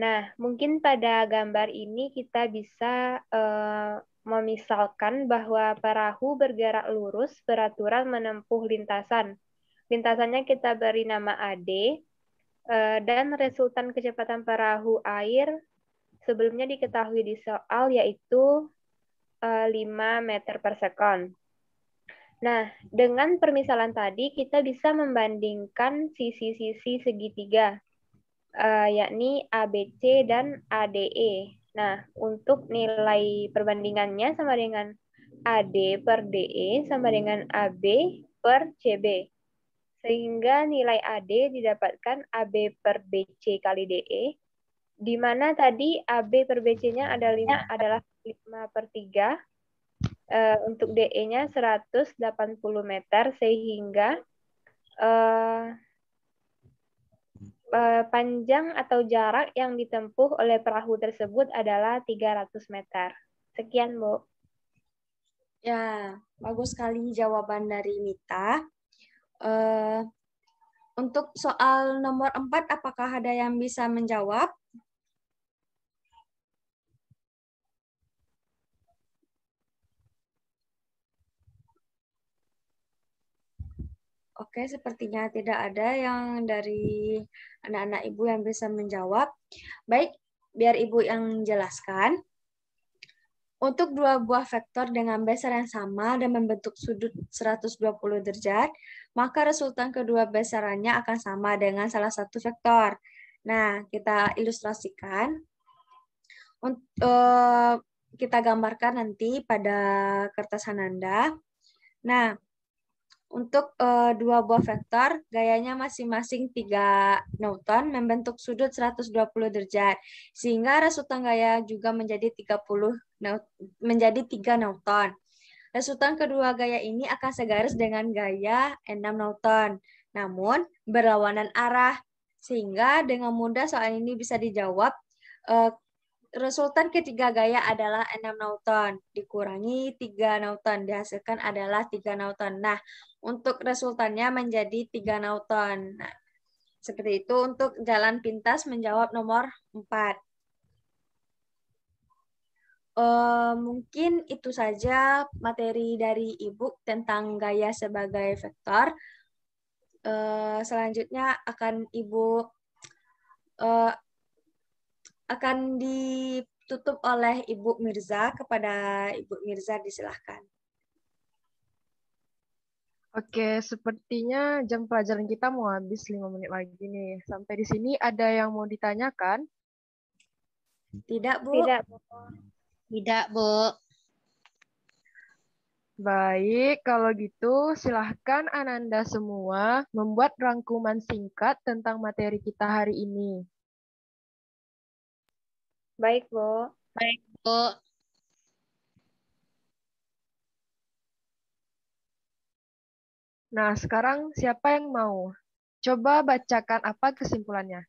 Nah, mungkin pada gambar ini kita bisa uh, memisalkan bahwa perahu bergerak lurus beraturan menempuh lintasan. Lintasannya kita beri nama AD, uh, eh, dan resultan kecepatan perahu air sebelumnya diketahui di soal yaitu 5 eh, meter per sekon. Nah, dengan permisalan tadi kita bisa membandingkan sisi-sisi segitiga, uh, yakni ABC dan ADE. Nah, untuk nilai perbandingannya sama dengan AD per DE sama dengan AB per CB. Sehingga nilai AD didapatkan AB per BC kali DE, di mana tadi AB per BC-nya adalah lima. 5 per 3. Uh, eh, untuk DE-nya 180 meter sehingga uh, uh, panjang atau jarak yang ditempuh oleh perahu tersebut adalah 300 meter. Sekian, Bu. Ya, bagus sekali jawaban dari Mita. Uh, untuk soal nomor 4, apakah ada yang bisa menjawab? Oke, sepertinya tidak ada yang dari anak-anak ibu yang bisa menjawab. Baik, biar ibu yang jelaskan. Untuk dua buah vektor dengan besar yang sama dan membentuk sudut 120 derajat, maka resultan kedua besarannya akan sama dengan salah satu vektor. Nah, kita ilustrasikan. Untuk eh, kita gambarkan nanti pada kertas Ananda. Nah, untuk uh, dua buah vektor, gayanya masing-masing 3 Newton membentuk sudut 120 derajat, sehingga resultan gaya juga menjadi 30 menjadi 3 Newton. Resultan kedua gaya ini akan segaris dengan gaya 6 Newton, namun berlawanan arah, sehingga dengan mudah soal ini bisa dijawab uh, resultan ketiga gaya adalah 6 Newton. Dikurangi 3 Newton. Dihasilkan adalah 3 Newton. Nah, untuk resultannya menjadi 3 Newton. Nah, seperti itu untuk jalan pintas menjawab nomor 4. Uh, eh, mungkin itu saja materi dari ibu tentang gaya sebagai vektor. Uh, selanjutnya akan ibu uh, akan ditutup oleh Ibu Mirza. Kepada Ibu Mirza disilahkan. Oke, sepertinya jam pelajaran kita mau habis 5 menit lagi nih. Sampai di sini ada yang mau ditanyakan? Tidak, Bu. Tidak, Bu. Tidak, Bu. Baik, kalau gitu silahkan Ananda semua membuat rangkuman singkat tentang materi kita hari ini. Baik, Bu. Baik, Bu. Nah, sekarang siapa yang mau? Coba bacakan apa kesimpulannya.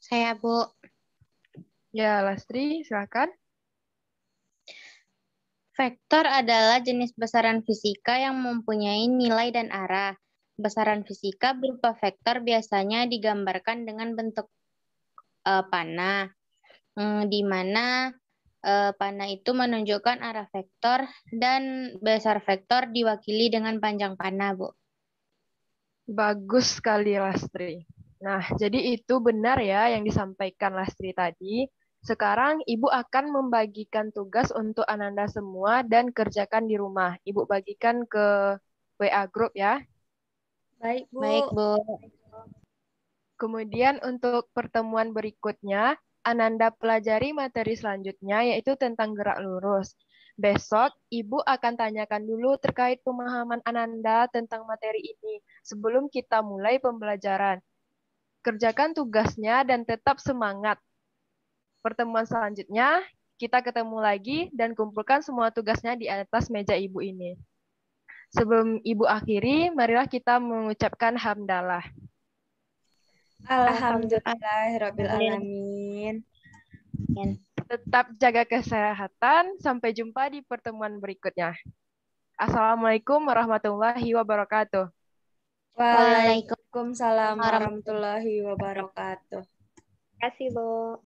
Saya, Bu. Ya, Lastri, silakan. Vektor adalah jenis besaran fisika yang mempunyai nilai dan arah. Besaran fisika berupa vektor biasanya digambarkan dengan bentuk uh, panah. Eh, di mana eh, panah itu menunjukkan arah vektor dan besar vektor diwakili dengan panjang panah, Bu. Bagus sekali, Lastri. Nah, jadi itu benar ya yang disampaikan Lastri tadi. Sekarang Ibu akan membagikan tugas untuk Ananda semua dan kerjakan di rumah. Ibu bagikan ke WA Group ya. Baik, Bu. Baik, Bu. Kemudian untuk pertemuan berikutnya, Ananda pelajari materi selanjutnya yaitu tentang gerak lurus. Besok, Ibu akan tanyakan dulu terkait pemahaman Ananda tentang materi ini sebelum kita mulai pembelajaran. Kerjakan tugasnya dan tetap semangat. Pertemuan selanjutnya, kita ketemu lagi dan kumpulkan semua tugasnya di atas meja Ibu ini. Sebelum Ibu akhiri, marilah kita mengucapkan hamdalah. Alhamdulillah, Rabbil Alamin. Tetap jaga kesehatan. Sampai jumpa di pertemuan berikutnya. Assalamualaikum warahmatullahi wabarakatuh. Waalaikumsalam warahmatullahi wabarakatuh. Terima kasih, Bu.